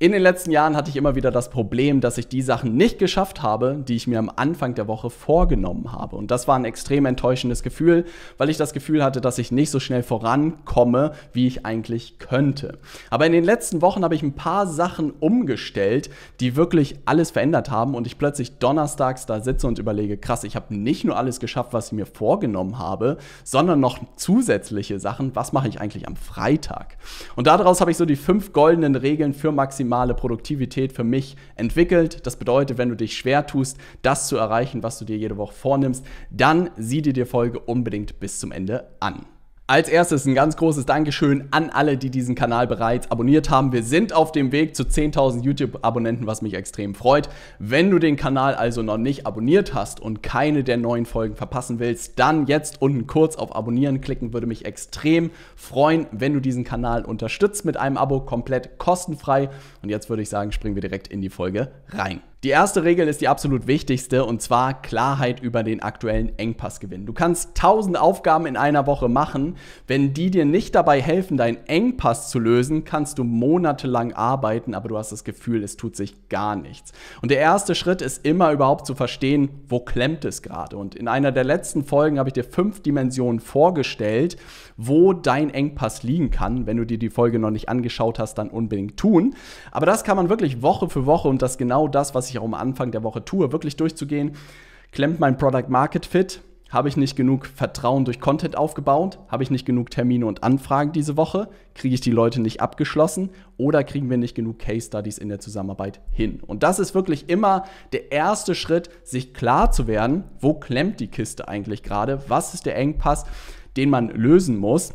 In den letzten Jahren hatte ich immer wieder das Problem, dass ich die Sachen nicht geschafft habe, die ich mir am Anfang der Woche vorgenommen habe. Und das war ein extrem enttäuschendes Gefühl, weil ich das Gefühl hatte, dass ich nicht so schnell vorankomme, wie ich eigentlich könnte. Aber in den letzten Wochen habe ich ein paar Sachen umgestellt, die wirklich alles verändert haben und ich plötzlich donnerstags da sitze und überlege, krass, ich habe nicht nur alles geschafft, was ich mir vorgenommen habe, sondern noch zusätzliche Sachen. Was mache ich eigentlich am Freitag? Und daraus habe ich so die fünf goldenen Regeln für Maximum maximale Produktivität für mich entwickelt. Das bedeutet, wenn du dich schwer tust, das zu erreichen, was du dir jede Woche vornimmst, dann sieh dir die Folge unbedingt bis zum Ende an. Als erstes ein ganz großes Dankeschön an alle, die diesen Kanal bereits abonniert haben. Wir sind auf dem Weg zu 10.000 YouTube-Abonnenten, was mich extrem freut. Wenn du den Kanal also noch nicht abonniert hast und keine der neuen Folgen verpassen willst, dann jetzt unten kurz auf Abonnieren klicken, würde mich extrem freuen, wenn du diesen Kanal unterstützt mit einem Abo, komplett kostenfrei. Und jetzt würde ich sagen, springen wir direkt in die Folge rein. Die erste Regel ist die absolut wichtigste und zwar Klarheit über den aktuellen Engpass gewinnen. Du kannst tausend Aufgaben in einer Woche machen. Wenn die dir nicht dabei helfen, deinen Engpass zu lösen, kannst du monatelang arbeiten, aber du hast das Gefühl, es tut sich gar nichts. Und der erste Schritt ist immer überhaupt zu verstehen, wo klemmt es gerade. Und in einer der letzten Folgen habe ich dir fünf Dimensionen vorgestellt, wo dein Engpass liegen kann. Wenn du dir die Folge noch nicht angeschaut hast, dann unbedingt tun. Aber das kann man wirklich Woche für Woche und das genau das, was ich auch am Anfang der Woche tue, wirklich durchzugehen. Klemmt mein Product Market Fit? Habe ich nicht genug Vertrauen durch Content aufgebaut? Habe ich nicht genug Termine und Anfragen diese Woche? Kriege ich die Leute nicht abgeschlossen? Oder kriegen wir nicht genug Case Studies in der Zusammenarbeit hin? Und das ist wirklich immer der erste Schritt, sich klar zu werden, wo klemmt die Kiste eigentlich gerade? Was ist der Engpass, den man lösen muss?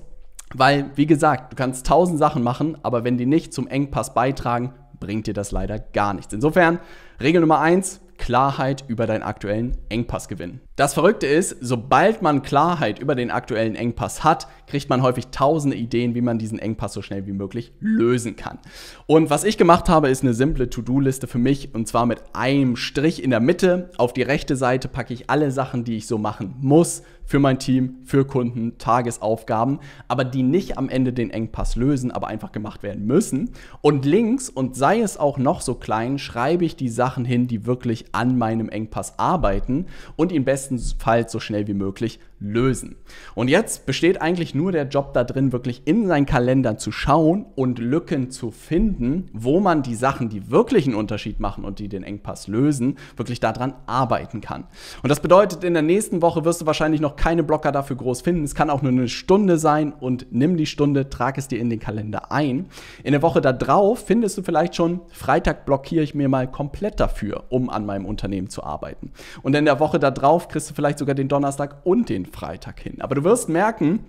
Weil, wie gesagt, du kannst tausend Sachen machen, aber wenn die nicht zum Engpass beitragen, bringt dir das leider gar nichts. Insofern, Regel Nummer eins: Klarheit über deinen aktuellen Engpass gewinnen. Das Verrückte ist, sobald man Klarheit über den aktuellen Engpass hat, kriegt man häufig tausende Ideen, wie man diesen Engpass so schnell wie möglich lösen kann. Und was ich gemacht habe, ist eine simple To-Do-Liste für mich und zwar mit einem Strich in der Mitte. Auf die rechte Seite packe ich alle Sachen, die ich so machen muss für mein Team, für Kunden, Tagesaufgaben, aber die nicht am Ende den Engpass lösen, aber einfach gemacht werden müssen. Und links, und sei es auch noch so klein, schreibe ich die Sachen hin, die wirklich an meinem Engpass arbeiten und ihn besser bestenfalls so schnell wie möglich lösen. Und jetzt besteht eigentlich nur der Job da drin, wirklich in seinen Kalender zu schauen und Lücken zu finden, wo man die Sachen, die wirklich einen Unterschied machen und die den Engpass lösen, wirklich daran arbeiten kann. Und das bedeutet, in der nächsten Woche wirst du wahrscheinlich noch keine Blocker dafür groß finden. Es kann auch nur eine Stunde sein und nimm die Stunde, trag es dir in den Kalender ein. In der Woche da drauf findest du vielleicht schon, Freitag blockiere ich mir mal komplett dafür, um an meinem Unternehmen zu arbeiten. Und in der Woche da drauf kriegst du vielleicht sogar den Donnerstag und den Freitag hin. Aber du wirst merken,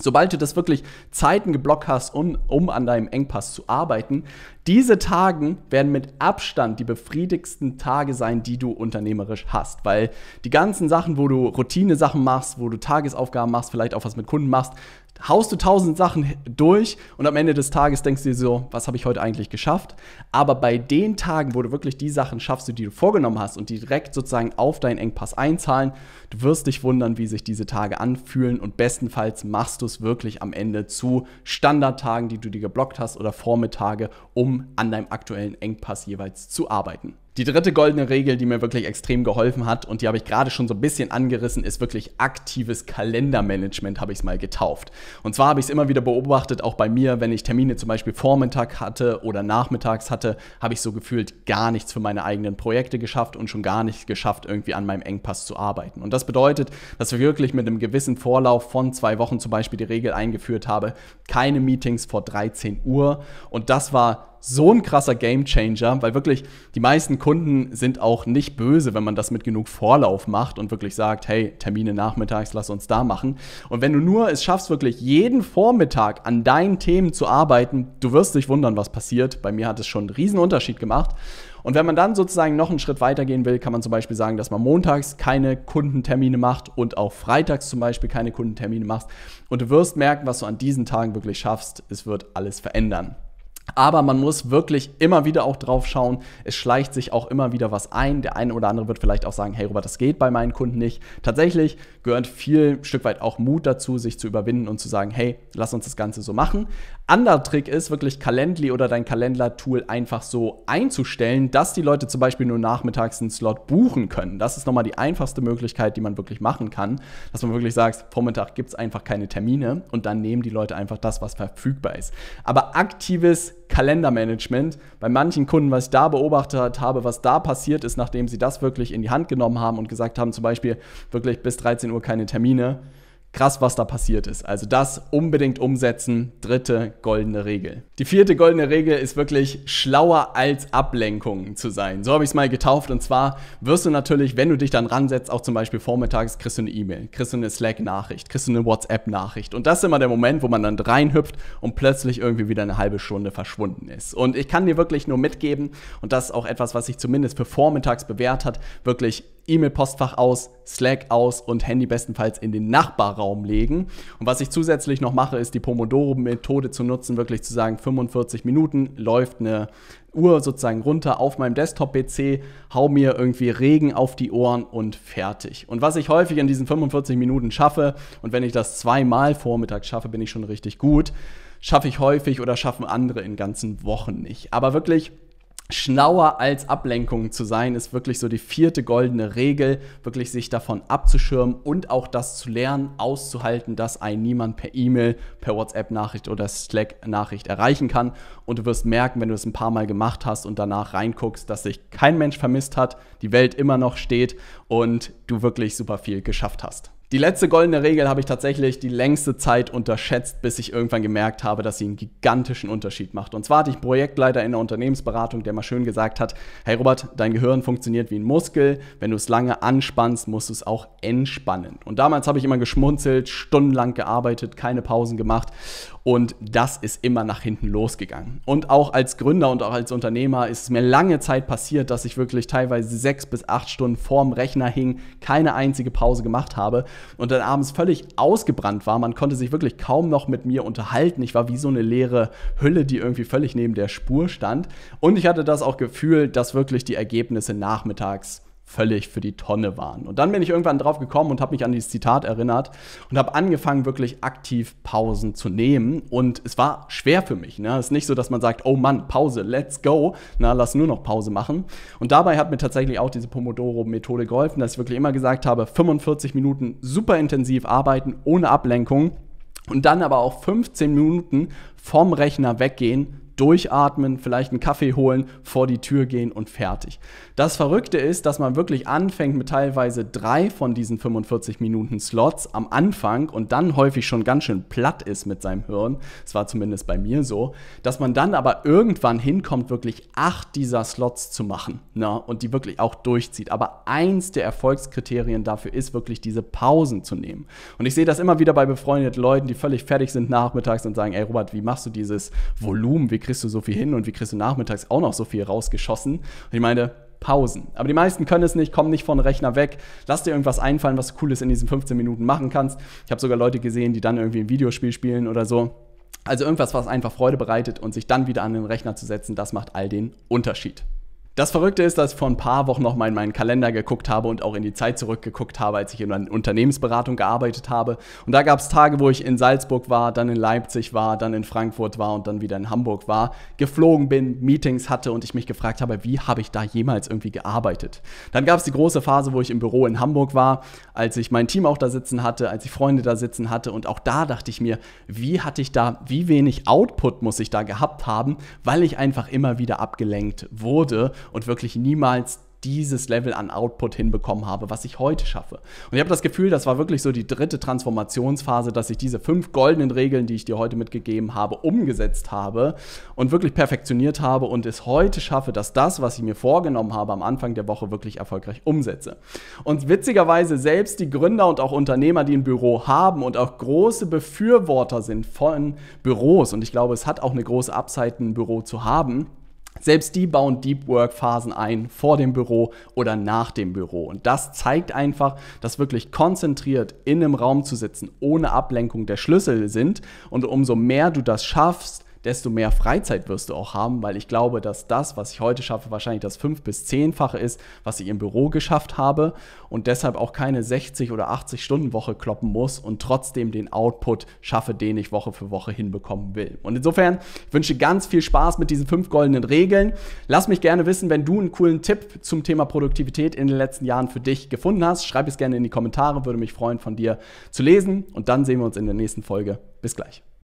sobald du das wirklich Zeiten geblockt hast, um, um an deinem Engpass zu arbeiten, diese Tage werden mit Abstand die befriedigsten Tage sein, die du unternehmerisch hast. Weil die ganzen Sachen, wo du Routine-Sachen machst, wo du Tagesaufgaben machst, vielleicht auch was mit Kunden machst, haust du tausend Sachen durch und am Ende des Tages denkst du dir so, was habe ich heute eigentlich geschafft? Aber bei den Tagen, wo du wirklich die Sachen schaffst, die du vorgenommen hast und direkt sozusagen auf deinen Engpass einzahlen, du wirst dich wundern, wie sich diese Tage anfühlen und bestenfalls machst du es wirklich am Ende zu Standardtagen, die du dir geblockt hast oder Vormittage, um an deinem aktuellen Engpass jeweils zu arbeiten. Die dritte goldene Regel, die mir wirklich extrem geholfen hat und die habe ich gerade schon so ein bisschen angerissen, ist wirklich aktives Kalendermanagement, habe ich es mal getauft. Und zwar habe ich es immer wieder beobachtet, auch bei mir, wenn ich Termine zum Beispiel Vormittag hatte oder nachmittags hatte, habe ich so gefühlt gar nichts für meine eigenen Projekte geschafft und schon gar nicht geschafft, irgendwie an meinem Engpass zu arbeiten. Und das bedeutet, dass ich wirklich mit einem gewissen Vorlauf von zwei Wochen zum Beispiel die Regel eingeführt habe, keine Meetings vor 13 Uhr. Und das war so ein krasser Gamechanger, weil wirklich die meisten Kunden sind auch nicht böse, wenn man das mit genug Vorlauf macht und wirklich sagt, hey, Termine nachmittags, lass uns da machen. Und wenn du nur es schaffst, wirklich jeden Vormittag an deinen Themen zu arbeiten, du wirst dich wundern, was passiert. Bei mir hat es schon einen riesen Unterschied gemacht. Und wenn man dann sozusagen noch einen Schritt weitergehen will, kann man zum Beispiel sagen, dass man montags keine Kundentermine macht und auch freitags zum Beispiel keine Kundentermine macht. Und du wirst merken, was du an diesen Tagen wirklich schaffst. Es wird alles verändern. Aber man muss wirklich immer wieder auch drauf schauen. Es schleicht sich auch immer wieder was ein. Der eine oder andere wird vielleicht auch sagen, hey Robert, das geht bei meinen Kunden nicht. Tatsächlich gehört viel Stück weit auch Mut dazu, sich zu überwinden und zu sagen, hey, lass uns das Ganze so machen. Anderer Trick ist, wirklich Calendly oder dein Kalender-Tool einfach so einzustellen, dass die Leute zum Beispiel nur nachmittags einen Slot buchen können. Das ist nochmal die einfachste Möglichkeit, die man wirklich machen kann, dass man wirklich sagt, Vormittag gibt es einfach keine Termine und dann nehmen die Leute einfach das, was verfügbar ist. Aber aktives Kalendermanagement, bei manchen Kunden, was ich da beobachtet habe, was da passiert ist, nachdem sie das wirklich in die Hand genommen haben und gesagt haben, zum Beispiel wirklich bis 13 Uhr keine Termine, krass, was da passiert ist. Also das unbedingt umsetzen, dritte goldene Regel. Die vierte goldene Regel ist wirklich schlauer als Ablenkung zu sein. So habe ich es mal getauft und zwar wirst du natürlich, wenn du dich dann ransetzt, auch zum Beispiel vormittags, kriegst du eine E-Mail, kriegst du eine Slack-Nachricht, kriegst du eine WhatsApp-Nachricht und das ist immer der Moment, wo man dann reinhüpft und plötzlich irgendwie wieder eine halbe Stunde verschwunden ist. Und ich kann dir wirklich nur mitgeben und das ist auch etwas, was sich zumindest für vormittags bewährt hat, wirklich E-Mail-Postfach aus, Slack aus und Handy bestenfalls in den Nachbarraum legen. Und was ich zusätzlich noch mache, ist die Pomodoro-Methode zu nutzen, wirklich zu sagen, 45 Minuten läuft eine Uhr sozusagen runter auf meinem Desktop-PC, hau mir irgendwie Regen auf die Ohren und fertig. Und was ich häufig in diesen 45 Minuten schaffe, und wenn ich das zweimal vormittags schaffe, bin ich schon richtig gut, schaffe ich häufig oder schaffen andere in ganzen Wochen nicht. Aber wirklich Schlauer als Ablenkung zu sein, ist wirklich so die vierte goldene Regel, wirklich sich davon abzuschirmen und auch das zu lernen, auszuhalten, dass ein niemand per E-Mail, per WhatsApp-Nachricht oder Slack-Nachricht erreichen kann. Und du wirst merken, wenn du es ein paar Mal gemacht hast und danach reinguckst, dass sich kein Mensch vermisst hat, die Welt immer noch steht und du wirklich super viel geschafft hast. Die letzte goldene Regel habe ich tatsächlich die längste Zeit unterschätzt, bis ich irgendwann gemerkt habe, dass sie einen gigantischen Unterschied macht. Und zwar hatte ich einen Projektleiter in der Unternehmensberatung, der mal schön gesagt hat, hey Robert, dein Gehirn funktioniert wie ein Muskel, wenn du es lange anspannst, musst du es auch entspannen. Und damals habe ich immer geschmunzelt, stundenlang gearbeitet, keine Pausen gemacht und das ist immer nach hinten losgegangen. Und auch als Gründer und auch als Unternehmer ist es mir lange Zeit passiert, dass ich wirklich teilweise sechs bis acht Stunden vorm Rechner hing, keine einzige Pause gemacht habe und dann abends völlig ausgebrannt war. Man konnte sich wirklich kaum noch mit mir unterhalten. Ich war wie so eine leere Hülle, die irgendwie völlig neben der Spur stand. Und ich hatte das auch Gefühl, dass wirklich die Ergebnisse nachmittags völlig für die Tonne waren. Und dann bin ich irgendwann drauf gekommen und habe mich an dieses Zitat erinnert und habe angefangen, wirklich aktiv Pausen zu nehmen. Und es war schwer für mich. Ne? Es ist nicht so, dass man sagt, oh Mann, Pause, let's go, na, lass nur noch Pause machen. Und dabei hat mir tatsächlich auch diese Pomodoro-Methode geholfen, dass ich wirklich immer gesagt habe, 45 Minuten super intensiv arbeiten, ohne Ablenkung. Und dann aber auch 15 Minuten vom Rechner weggehen, durchatmen, vielleicht einen Kaffee holen, vor die Tür gehen und fertig. Das Verrückte ist, dass man wirklich anfängt mit teilweise drei von diesen 45 Minuten Slots am Anfang und dann häufig schon ganz schön platt ist mit seinem Hirn. Es war zumindest bei mir so, dass man dann aber irgendwann hinkommt, wirklich acht dieser Slots zu machen na, ne, und die wirklich auch durchzieht. Aber eins der Erfolgskriterien dafür ist wirklich diese Pausen zu nehmen. Und ich sehe das immer wieder bei befreundeten Leuten, die völlig fertig sind nachmittags und sagen, ey Robert, wie machst du dieses Volumen? Wie kriegst du so viel hin und wie kriegst du nachmittags auch noch so viel rausgeschossen? Und ich meine, Pausen. Aber die meisten können es nicht, kommen nicht von Rechner weg. Lass dir irgendwas einfallen, was du Cooles in diesen 15 Minuten machen kannst. Ich habe sogar Leute gesehen, die dann irgendwie ein Videospiel spielen oder so. Also irgendwas, was einfach Freude bereitet und sich dann wieder an den Rechner zu setzen, das macht all den Unterschied. Das Verrückte ist, dass ich vor ein paar Wochen noch mal in meinen Kalender geguckt habe und auch in die Zeit zurückgeguckt habe, als ich in einer Unternehmensberatung gearbeitet habe. Und da gab es Tage, wo ich in Salzburg war, dann in Leipzig war, dann in Frankfurt war und dann wieder in Hamburg war, geflogen bin, Meetings hatte und ich mich gefragt habe, wie habe ich da jemals irgendwie gearbeitet? Dann gab es die große Phase, wo ich im Büro in Hamburg war, als ich mein Team auch da sitzen hatte, als ich Freunde da sitzen hatte und auch da dachte ich mir, wie hatte ich da, wie wenig Output muss ich da gehabt haben, weil ich einfach immer wieder abgelenkt wurde und wirklich niemals dieses Level an Output hinbekommen habe, was ich heute schaffe. Und ich habe das Gefühl, das war wirklich so die dritte Transformationsphase, dass ich diese fünf goldenen Regeln, die ich dir heute mitgegeben habe, umgesetzt habe und wirklich perfektioniert habe und es heute schaffe, dass das, was ich mir vorgenommen habe, am Anfang der Woche wirklich erfolgreich umsetze. Und witzigerweise selbst die Gründer und auch Unternehmer, die ein Büro haben und auch große Befürworter sind von Büros, und ich glaube, es hat auch eine große Upside, ein Büro zu haben, selbst die bauen Deep Work Phasen ein vor dem Büro oder nach dem Büro. Und das zeigt einfach, dass wirklich konzentriert in einem Raum zu sitzen ohne Ablenkung der Schlüssel sind. Und umso mehr du das schaffst, desto mehr Freizeit wirst du auch haben, weil ich glaube, dass das, was ich heute schaffe, wahrscheinlich das fünf- bis zehnfache ist, was ich im Büro geschafft habe und deshalb auch keine 60 oder 80 Stunden Woche kloppen muss und trotzdem den Output schaffe, den ich Woche für Woche hinbekommen will. Und insofern ich wünsche ganz viel Spaß mit diesen fünf goldenen Regeln. Lass mich gerne wissen, wenn du einen coolen Tipp zum Thema Produktivität in den letzten Jahren für dich gefunden hast. Schreib es gerne in die Kommentare, würde mich freuen, von dir zu lesen. Und dann sehen wir uns in der nächsten Folge. Bis gleich.